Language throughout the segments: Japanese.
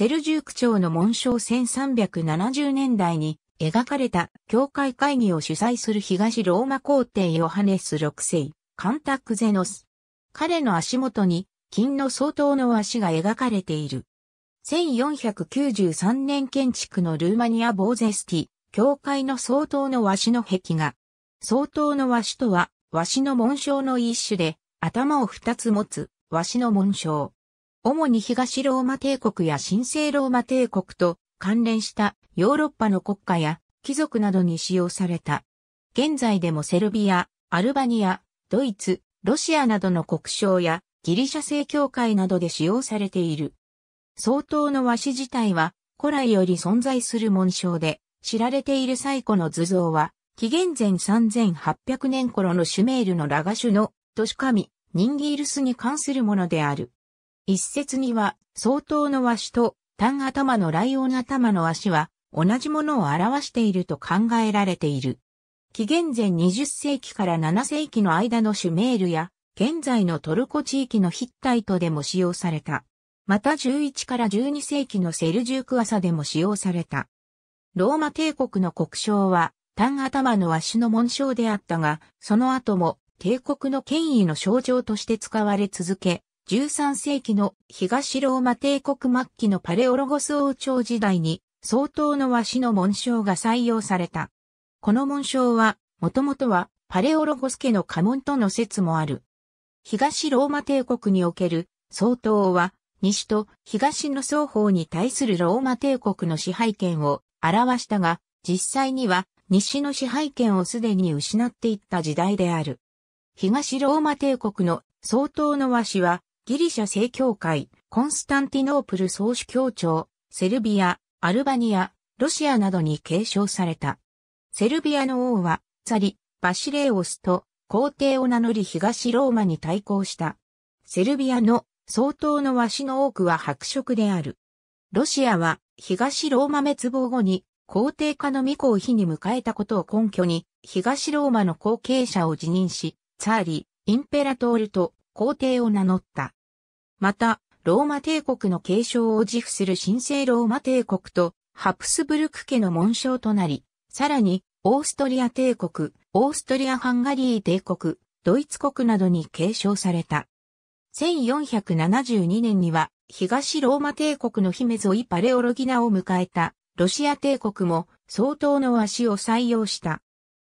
セルジューク朝の紋章1370年代に描かれた教会会議を主催する東ローマ皇帝ヨハネス6世、カンタックゼノス。彼の足元に金の相当の足が描かれている。1493年建築のルーマニア・ボーゼスティ、教会の相当の和紙の壁画。相当の和紙とは、和紙の紋章の一種で、頭を二つ持つ、和紙の紋章。主に東ローマ帝国や神聖ローマ帝国と関連したヨーロッパの国家や貴族などに使用された。現在でもセルビア、アルバニア、ドイツ、ロシアなどの国章やギリシャ正教会などで使用されている。相当の和紙自体は古来より存在する紋章で知られている最古の図像は紀元前3800年頃のシュメールのラガシュの都市神ニンギールスに関するものである。一説には、相当の和紙と単頭のライオン頭の和紙は同じものを表していると考えられている。紀元前20世紀から7世紀の間のシュメールや、現在のトルコ地域のヒッタイトでも使用された。また11から12世紀のセルジューク朝でも使用された。ローマ帝国の国章は、単頭の和紙の紋章であったが、その後も帝国の権威の象徴として使われ続け、13世紀の東ローマ帝国末期のパレオロゴス王朝時代に相当の和紙の紋章が採用された。この紋章は、もともとはパレオロゴス家の家紋との説もある。東ローマ帝国における相当は、西と東の双方に対するローマ帝国の支配権を表したが、実際には西の支配権をすでに失っていった時代である。東ローマ帝国の相当の和紙はギリシャ正教会、コンスタンティノープル総主教庁、セルビア、アルバニア、ロシアなどに継承された。セルビアの王は、ザリ、バシレオスと皇帝を名乗り東ローマに対抗した。セルビアの相当の和紙の多くは白色である。ロシアは東ローマ滅亡後に皇帝化の御子を日に迎えたことを根拠に東ローマの後継者を辞任し、ツァーリ、インペラトールと皇帝を名乗った。また、ローマ帝国の継承を自負する神聖ローマ帝国とハプスブルク家の紋章となり、さらに、オーストリア帝国、オーストリア・ハンガリー帝国、ドイツ国などに継承された。1472年には、東ローマ帝国の姫ゾイ・パレオロギナを迎えた、ロシア帝国も相当の足を採用した。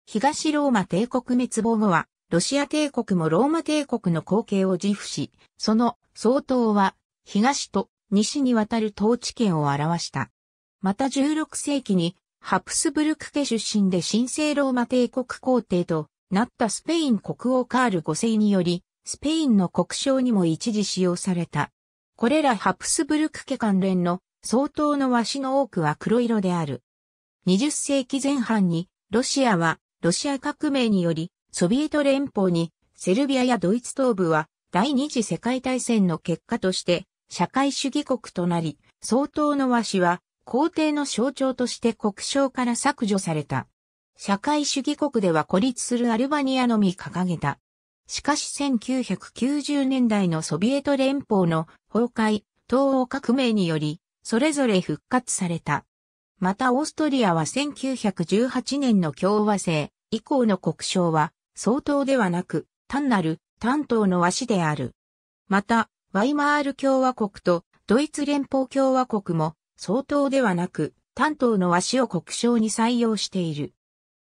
東ローマ帝国滅亡後は、ロシア帝国もローマ帝国の後継を自負し、その総統は東と西にわたる統治権を表した。また16世紀にハプスブルク家出身で神聖ローマ帝国皇帝となったスペイン国王カール5世により、スペインの国章にも一時使用された。これらハプスブルク家関連の相当の和紙の多くは黒色である。20世紀前半にロシアはロシア革命によりソビエト連邦にセルビアやドイツ東部は第二次世界大戦の結果として社会主義国となり、総統の和紙は皇帝の象徴として国章から削除された。社会主義国では孤立するアルバニアのみ掲げた。しかし1990年代のソビエト連邦の崩壊、東欧革命により、それぞれ復活された。またオーストリアは1918年の共和制以降の国章は相当ではなく、単なる担当の和紙である。また、ワイマール共和国とドイツ連邦共和国も相当ではなく、担当の和紙を国章に採用している。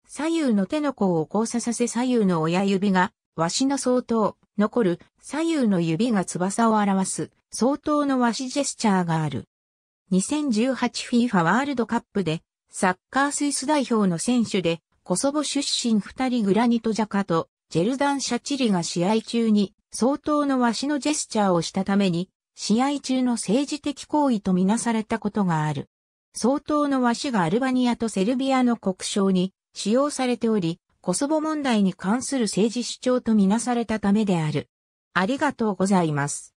左右の手の甲を交差させ左右の親指が和紙の相当、残る左右の指が翼を表す相当の和紙ジェスチャーがある。2018FIFA ワールドカップでサッカースイス代表の選手でコソボ出身二人グラニトジャカとジェルダン・シャチリが試合中に相当のわしのジェスチャーをしたために、試合中の政治的行為とみなされたことがある。相当のわしがアルバニアとセルビアの国章に使用されており、コソボ問題に関する政治主張とみなされたためである。ありがとうございます。